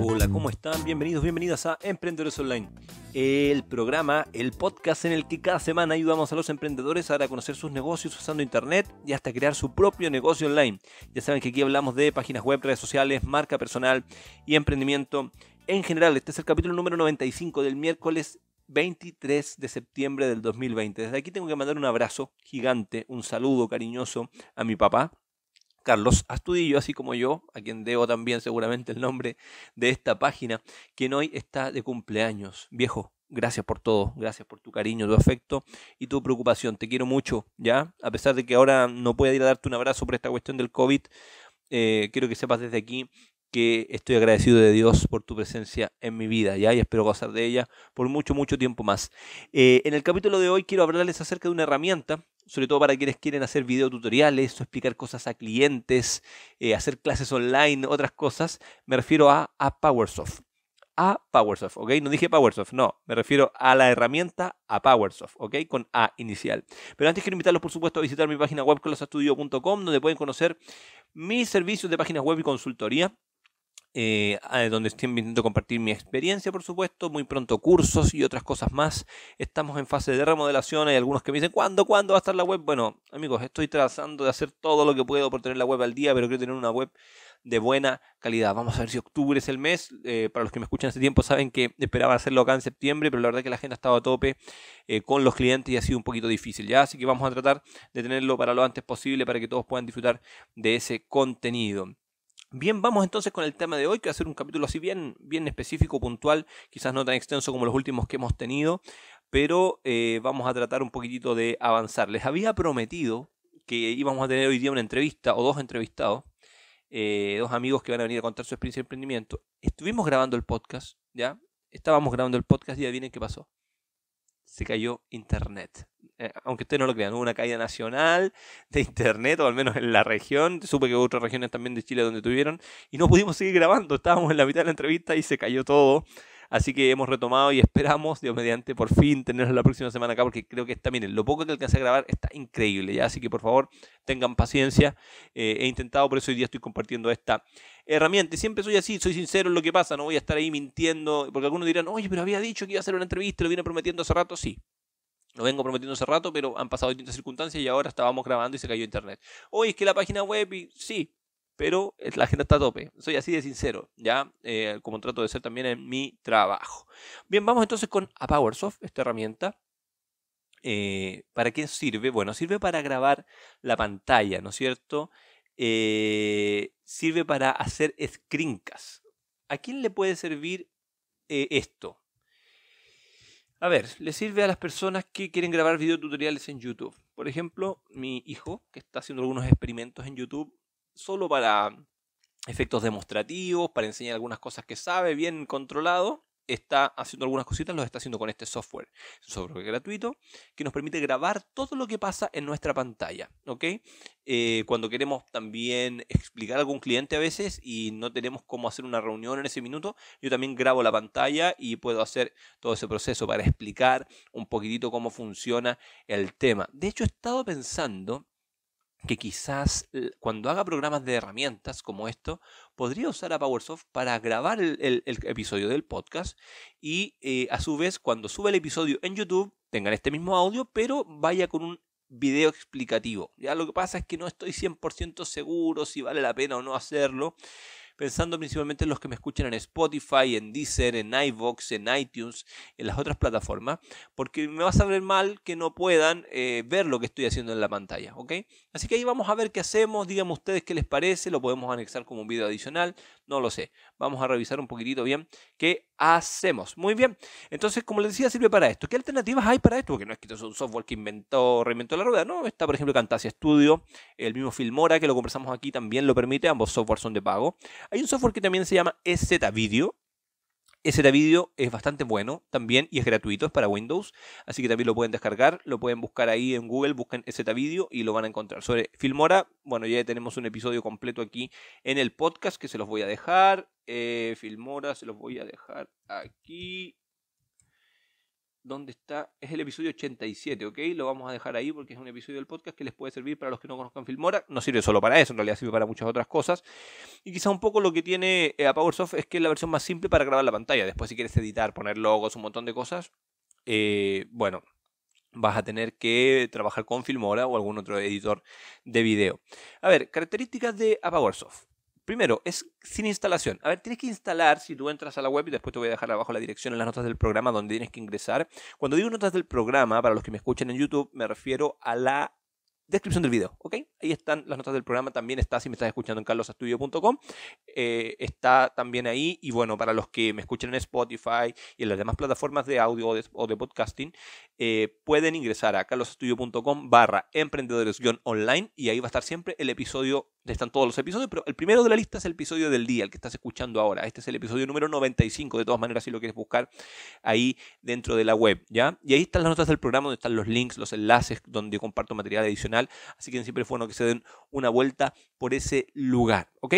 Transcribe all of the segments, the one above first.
Hola, ¿cómo están? Bienvenidos, bienvenidas a Emprendedores Online, el programa, el podcast en el que cada semana ayudamos a los emprendedores a dar a conocer sus negocios usando Internet y hasta crear su propio negocio online. Ya saben que aquí hablamos de páginas web, redes sociales, marca personal y emprendimiento en general. Este es el capítulo número 95 del miércoles 23 de septiembre del 2020. Desde aquí tengo que mandar un abrazo gigante, un saludo cariñoso a mi papá, Carlos Astudillo, así como yo, a quien debo también seguramente el nombre de esta página, quien hoy está de cumpleaños. Viejo, gracias por todo, gracias por tu cariño, tu afecto y tu preocupación. Te quiero mucho, ¿ya? A pesar de que ahora no pueda ir a darte un abrazo por esta cuestión del COVID, eh, quiero que sepas desde aquí que estoy agradecido de Dios por tu presencia en mi vida, ¿ya? Y espero gozar de ella por mucho, mucho tiempo más. Eh, en el capítulo de hoy quiero hablarles acerca de una herramienta sobre todo para quienes quieren hacer videotutoriales o explicar cosas a clientes, eh, hacer clases online, otras cosas, me refiero a, a PowerSoft. A PowerSoft, ¿ok? No dije PowerSoft, no, me refiero a la herramienta a PowerSoft, ¿ok? Con A inicial. Pero antes quiero invitarlos, por supuesto, a visitar mi página web colosastudio.com, donde pueden conocer mis servicios de páginas web y consultoría eh, donde estoy intentando compartir mi experiencia, por supuesto, muy pronto cursos y otras cosas más. Estamos en fase de remodelación, hay algunos que me dicen, ¿cuándo, cuándo va a estar la web? Bueno, amigos, estoy tratando de hacer todo lo que puedo por tener la web al día, pero quiero tener una web de buena calidad. Vamos a ver si octubre es el mes. Eh, para los que me escuchan hace tiempo saben que esperaba hacerlo acá en septiembre, pero la verdad que la agenda ha estado a tope eh, con los clientes y ha sido un poquito difícil, ¿ya? Así que vamos a tratar de tenerlo para lo antes posible para que todos puedan disfrutar de ese contenido. Bien, vamos entonces con el tema de hoy, que va a ser un capítulo así bien, bien específico, puntual, quizás no tan extenso como los últimos que hemos tenido, pero eh, vamos a tratar un poquitito de avanzar. Les había prometido que íbamos a tener hoy día una entrevista o dos entrevistados, eh, dos amigos que van a venir a contar su experiencia de emprendimiento. Estuvimos grabando el podcast, ¿ya? Estábamos grabando el podcast y adivinen qué pasó se cayó Internet. Eh, aunque ustedes no lo crean, hubo una caída nacional de Internet, o al menos en la región. Supe que hubo otras regiones también de Chile donde tuvieron. Y no pudimos seguir grabando. Estábamos en la mitad de la entrevista y se cayó todo. Así que hemos retomado y esperamos, Dios mediante, por fin tenerlo la próxima semana acá, porque creo que está, miren, lo poco que alcancé a grabar está increíble, ¿ya? Así que por favor, tengan paciencia. Eh, he intentado, por eso hoy día estoy compartiendo esta herramienta. siempre soy así, soy sincero en lo que pasa, no voy a estar ahí mintiendo, porque algunos dirán, oye, pero había dicho que iba a hacer una entrevista, lo viene prometiendo hace rato, sí. Lo vengo prometiendo hace rato, pero han pasado distintas circunstancias y ahora estábamos grabando y se cayó internet. Oye, es que la página web, y... sí, pero eh, la gente está a tope. Soy así de sincero, ya, eh, como trato de ser también en mi trabajo. Bien, vamos entonces con PowerSoft, esta herramienta. Eh, ¿Para qué sirve? Bueno, sirve para grabar la pantalla, ¿no es cierto? sirve para hacer screencasts. ¿A quién le puede servir esto? A ver, le sirve a las personas que quieren grabar videotutoriales en YouTube. Por ejemplo, mi hijo, que está haciendo algunos experimentos en YouTube, solo para efectos demostrativos, para enseñar algunas cosas que sabe, bien controlado. Está haciendo algunas cositas, lo está haciendo con este software. un software gratuito que nos permite grabar todo lo que pasa en nuestra pantalla. ¿ok? Eh, cuando queremos también explicar a algún cliente a veces y no tenemos cómo hacer una reunión en ese minuto, yo también grabo la pantalla y puedo hacer todo ese proceso para explicar un poquitito cómo funciona el tema. De hecho, he estado pensando que quizás eh, cuando haga programas de herramientas como esto, podría usar a PowerSoft para grabar el, episodio del podcast y eh, a su vez cuando suba el episodio en YouTube tengan este mismo audio, pero vaya con un video explicativo. Ya lo que pasa es que no estoy 100% seguro si vale la pena o no hacerlo pensando principalmente en los que me escuchan en Spotify, en Deezer, en iVoox, en iTunes, en las otras plataformas, porque me va a saber mal que no puedan eh, ver lo que estoy haciendo en la pantalla, ¿ok? Así que ahí vamos a ver qué hacemos, díganme ustedes qué les parece, lo podemos anexar como un video adicional, no lo sé. Vamos a revisar un poquitito bien qué hacemos. Muy bien, entonces como les decía, sirve para esto. ¿Qué alternativas hay para esto? Porque no es que esto es un software que inventó, reinventó la rueda, ¿no? Está por ejemplo Camtasia Studio, el mismo Filmora que lo conversamos aquí también lo permite, ambos softwares son de pago. Hay un software que también se llama EZ Video. EZ Video es bastante bueno también y es gratuito, es para Windows, así que también lo pueden descargar, lo pueden buscar ahí en Google, busquen EZ Video y lo van a encontrar. Sobre Filmora, bueno, ya tenemos un episodio completo aquí en el podcast que se los voy a dejar. Eh, Filmora se los voy a dejar aquí. ¿Dónde está, es el episodio 87, ¿ok? Lo vamos a dejar ahí porque es un episodio del podcast que les puede servir para los que no conozcan Filmora. No sirve solo para eso, en realidad sirve para muchas otras cosas. Y quizá un poco lo que tiene eh, a PowerSoft es que es la versión más simple para grabar la pantalla. Después si quieres editar, poner logos, un montón de cosas, eh, bueno, vas a tener que trabajar con Filmora o algún otro editor de video. A ver, características de PowerSoft. Primero, es sin instalación. A ver, tienes que instalar, si tú entras a la web, y después te voy a dejar abajo la dirección en las notas del programa donde tienes que ingresar. Cuando digo notas del programa, para los que me escuchan en YouTube, me refiero a la descripción del video, ¿ok? Ahí están las notas del programa, también está si me estás escuchando en carlosastudio.com, eh, está también ahí y bueno, para los que me escuchan en Spotify y en las demás plataformas de audio o de, podcasting, eh, pueden ingresar a carlosastudio.com barra emprendedores-online y ahí va a estar siempre el episodio están todos los episodios, pero el primero de la lista es el episodio del día, el que estás escuchando ahora. Este es el episodio número 95, de todas maneras, si lo quieres buscar ahí dentro de la web, ¿ya? Y ahí están las notas del programa, donde están los links, los enlaces, donde comparto material adicional. Así que siempre es bueno que se den una vuelta por ese lugar, ¿ok?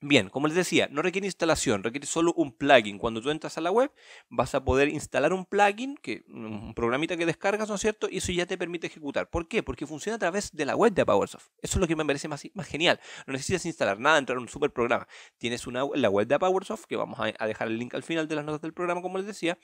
Bien, como les decía, no requiere instalación, requiere solo un plugin. Cuando tú entras a la web, vas a poder instalar un plugin, que, un programita que descargas, ¿no es cierto? Y eso ya te permite ejecutar. ¿Por qué? Porque funciona a través de la web de PowerSoft. Eso es lo que me parece más, más genial. No necesitas instalar nada, entrar en un super programa. Tienes una, la web de PowerSoft, que vamos a, a dejar el link al final de las notas del programa, como les decía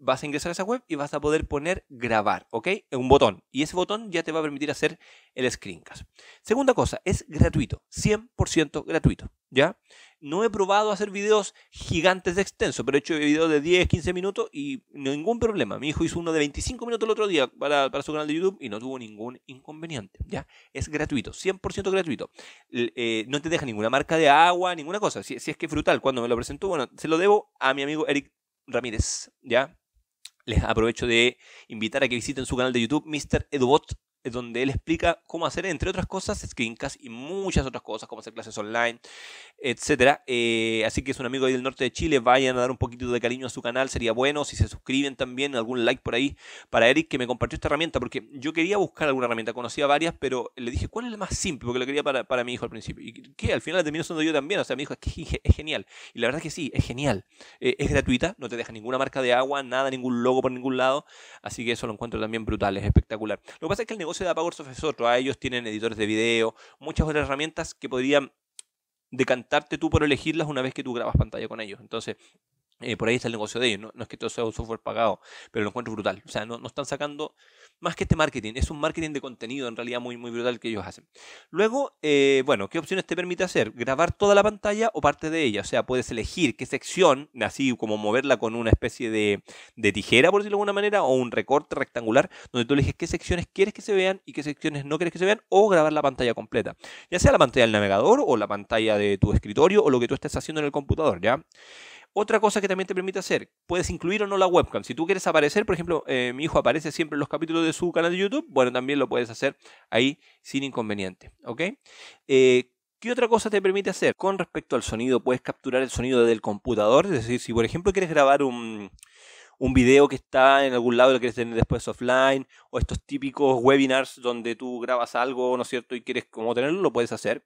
vas a ingresar a esa web y vas a poder poner grabar, ¿ok? Un botón. Y ese botón ya te va a permitir hacer el screencast. Segunda cosa, es gratuito, 100% gratuito, ¿ya? No he probado hacer videos gigantes de extenso, pero he hecho videos de 10, 15 minutos y ningún problema. Mi hijo hizo uno de 25 minutos el otro día para, su canal de YouTube y no tuvo ningún inconveniente, ¿ya? Es gratuito, 100% gratuito. Eh, no te deja ninguna marca de agua, ninguna cosa. Si, es que es frutal, cuando me lo presentó, bueno, se lo debo a mi amigo Eric Ramírez, ¿ya? Les aprovecho de invitar a que visiten su canal de YouTube, Mr. EduBot, eh, donde él explica cómo hacer, entre otras cosas, screencast y muchas otras cosas, cómo hacer clases online, etcétera eh, así que es un amigo ahí del norte de Chile, vayan a dar un poquito de cariño a su canal, sería bueno si se suscriben también, algún like por ahí para Eric que me compartió esta herramienta, porque yo quería buscar alguna herramienta, conocía varias, pero le dije, ¿cuál es la más simple? Porque lo quería para, para mi hijo al principio. Y que al final la terminó siendo yo también, o sea, mi hijo es genial. Y la verdad que sí, es genial. Eh, es gratuita, no te deja ninguna marca de agua, nada, ningún logo por ningún lado, así que eso lo encuentro también brutal, es espectacular. Lo que pasa es que el negocio se da PowerSoft es pues, otro. A ellos tienen editores de video, muchas otras herramientas que podrían decantarte tú por elegirlas una vez que tú grabas pantalla con ellos. Entonces, eh, por ahí está el negocio de ellos. No, no, es que todo sea un software pagado, pero lo encuentro brutal. O sea, no, no, están sacando más que este marketing. Es un marketing de contenido en realidad muy, muy brutal que ellos hacen. Luego, eh, bueno, ¿qué opciones te permite hacer? Grabar toda la pantalla o parte de ella. O sea, puedes elegir qué sección, así como moverla con una especie de, de tijera, por decirlo de alguna manera, o un recorte rectangular, donde tú eliges qué secciones quieres que se vean y qué secciones no quieres que se vean, o grabar la pantalla completa. Ya sea la pantalla del navegador o la pantalla de tu escritorio o lo que tú estés haciendo en el computador, ¿ya? Otra cosa que también te permite hacer, puedes incluir o no la webcam. Si tú quieres aparecer, por ejemplo, eh, mi hijo aparece siempre en los capítulos de su canal de YouTube, bueno, también lo puedes hacer ahí sin inconveniente, ¿ok? Eh, ¿Qué otra cosa te permite hacer? Con respecto al sonido, puedes capturar el sonido del computador, es decir, si por ejemplo quieres grabar un, un video que está en algún lado y lo quieres tener después offline, o estos típicos webinars donde tú grabas algo, ¿no es cierto?, y quieres como tenerlo, lo puedes hacer.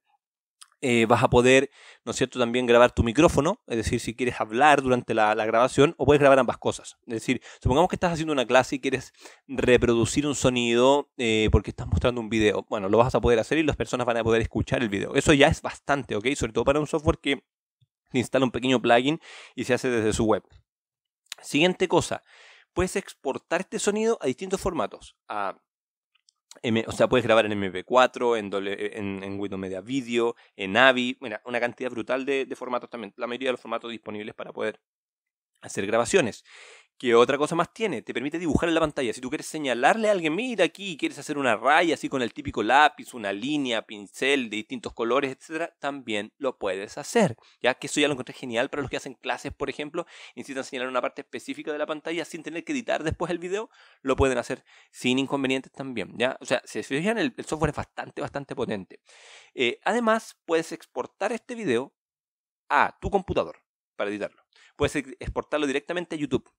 Eh, vas a poder, ¿no es cierto?, también grabar tu micrófono, es decir, si quieres hablar durante la, grabación, o puedes grabar ambas cosas. Es decir, supongamos que estás haciendo una clase y quieres reproducir un sonido eh, porque estás mostrando un video. Bueno, lo vas a poder hacer y las personas van a poder escuchar el video. Eso ya es bastante, ¿ok? Sobre todo para un software que instala un pequeño plugin y se hace desde su web. Siguiente cosa, puedes exportar este sonido a distintos formatos, a o sea, puedes grabar en MP4, en, en, Windows Media Video, en AVI, una cantidad brutal de, formatos también, la mayoría de los formatos disponibles para poder hacer grabaciones. ¿Qué otra cosa más tiene, te permite dibujar en la pantalla. Si tú quieres señalarle a alguien, mira aquí, quieres hacer una raya así con el típico lápiz, una línea, pincel de distintos colores, etc., también lo puedes hacer. Ya que eso ya lo encontré genial para los que hacen clases, por ejemplo, necesitan señalar una parte específica de la pantalla sin tener que editar después el video, lo pueden hacer sin inconvenientes también. Ya, o sea, si se fijan, el, software es bastante, bastante potente. Eh, además, puedes exportar este video a tu computador para editarlo. Puedes exportarlo directamente a YouTube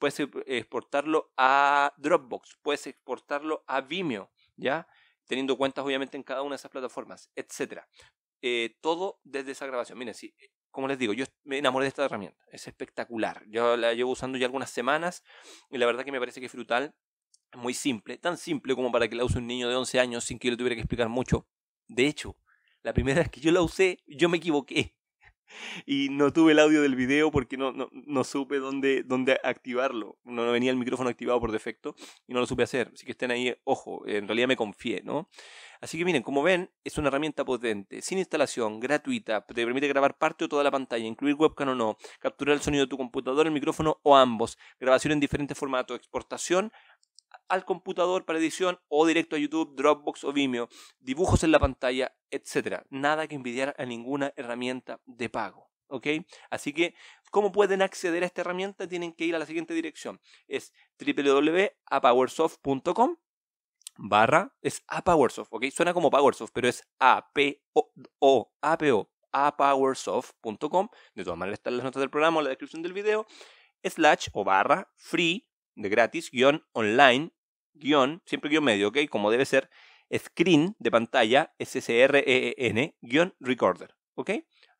puedes e, exportarlo a Dropbox, puedes exportarlo a Vimeo, ¿ya? Teniendo cuentas obviamente en cada una de esas plataformas, etc. Eh, todo desde esa grabación. Miren, sí eh, como les digo, yo me enamoré de esta herramienta, es espectacular. Yo la llevo usando ya algunas semanas y la verdad que me parece que es brutal, muy simple, tan simple como para que la use un niño de 11 años sin que yo le tuviera que explicar mucho. De hecho, la primera vez que yo la usé, yo me equivoqué y no tuve el audio del video porque no, no, supe dónde, dónde activarlo. No, no, venía el micrófono activado por defecto y no lo supe hacer. Así que estén ahí, ojo, en realidad me confié, ¿no? Así que miren, como ven, es una herramienta potente, sin instalación, gratuita, te permite grabar parte o toda la pantalla, incluir webcam o no, capturar el sonido de tu computador, el micrófono o ambos, grabación en diferentes formatos, exportación al computador para edición o directo a YouTube, Dropbox o Vimeo, dibujos en la pantalla, etc. Nada que envidiar a ninguna herramienta de pago. ¿ok? Así que, ¿cómo pueden acceder a esta herramienta? Tienen que ir a la siguiente dirección. Es www.apowersoft.com barra, es apowersoft, ¿ok? Suena como powersoft, pero es a p o a o apowersoft.com. De todas maneras están las notas del programa o la descripción del video. Slash o barra free de gratis guión online guión, siempre guión medio, ¿ok? Como debe ser, screen de pantalla, S-C-R-E-E-N, guión recorder, ¿ok?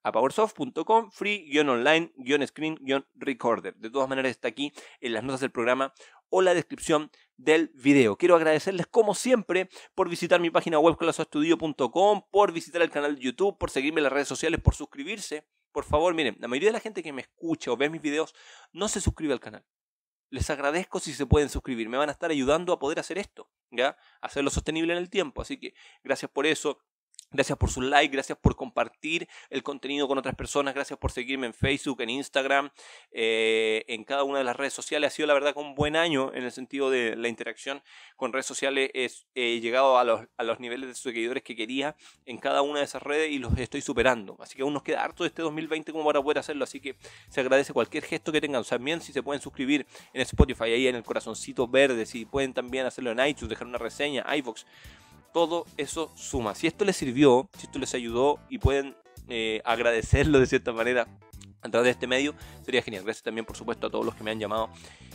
a powersoft.com free-online, guión screen, recorder. De todas maneras está aquí en las notas del programa o la descripción del video. Quiero agradecerles como siempre por visitar mi página web colasostudio.com, por visitar el canal de YouTube, por seguirme en las redes sociales, por suscribirse. Por favor, miren, la mayoría de la gente que me escucha o ve mis videos no se suscribe al canal les agradezco si se pueden suscribir. Me van a estar ayudando a poder hacer esto, ¿ya? Hacerlo sostenible en el tiempo. Así que gracias por eso. Gracias por su like, gracias por compartir el contenido con otras personas, gracias por seguirme en Facebook, en Instagram, eh, en cada una de las redes sociales. Ha sido la verdad que un buen año en el sentido de la interacción con redes sociales. he llegado a los, a niveles de seguidores que quería en cada una de esas redes y los estoy superando. Así que aún nos queda harto de este 2020 como para poder hacerlo. Así que se agradece cualquier gesto que tengan. También si se pueden suscribir en Spotify, ahí en el corazoncito verde, si pueden también hacerlo en iTunes, dejar una reseña, iVoox todo eso suma. Si esto les sirvió, si esto les ayudó y pueden eh, agradecerlo de cierta manera a través de este medio, sería genial. Gracias también, por supuesto, a todos los que me han llamado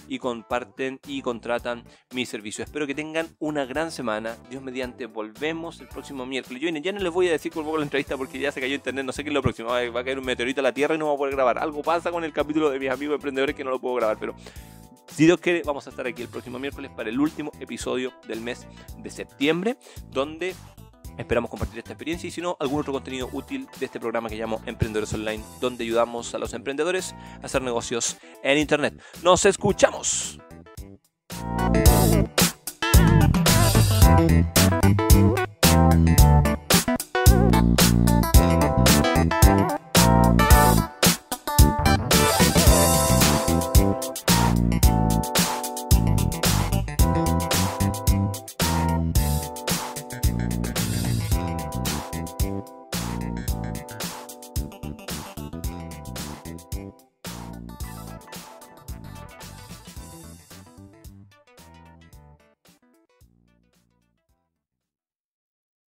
y comparten y contratan mi servicio. Espero que tengan una gran semana. Dios mediante, volvemos el próximo miércoles. Yo ya no les voy a decir por poco la entrevista porque ya se cayó internet. No sé qué es lo próximo. Va a caer un meteorito a la Tierra y no voy a poder grabar. Algo pasa con el capítulo de mis amigos emprendedores que no lo puedo grabar, pero si Dios quiere, vamos a estar aquí el próximo miércoles para el último episodio del mes de septiembre, donde Esperamos compartir esta experiencia y si no, algún otro contenido útil de este programa que llamo Emprendedores Online, donde ayudamos a los emprendedores a hacer negocios en Internet. Nos escuchamos.